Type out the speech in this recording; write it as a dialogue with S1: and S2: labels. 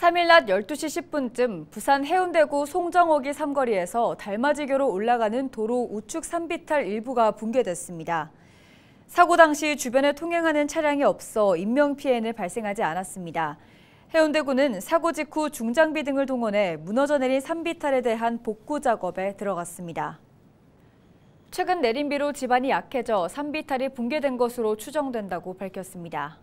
S1: 3일 낮 12시 10분쯤 부산 해운대구 송정호기 삼거리에서 달맞이교로 올라가는 도로 우측 3비탈 일부가 붕괴됐습니다. 사고 당시 주변에 통행하는 차량이 없어 인명피해는 발생하지 않았습니다. 해운대구는 사고 직후 중장비 등을 동원해 무너져 내린 3비탈에 대한 복구 작업에 들어갔습니다. 최근 내린 비로 집안이 약해져 3비탈이 붕괴된 것으로 추정된다고 밝혔습니다.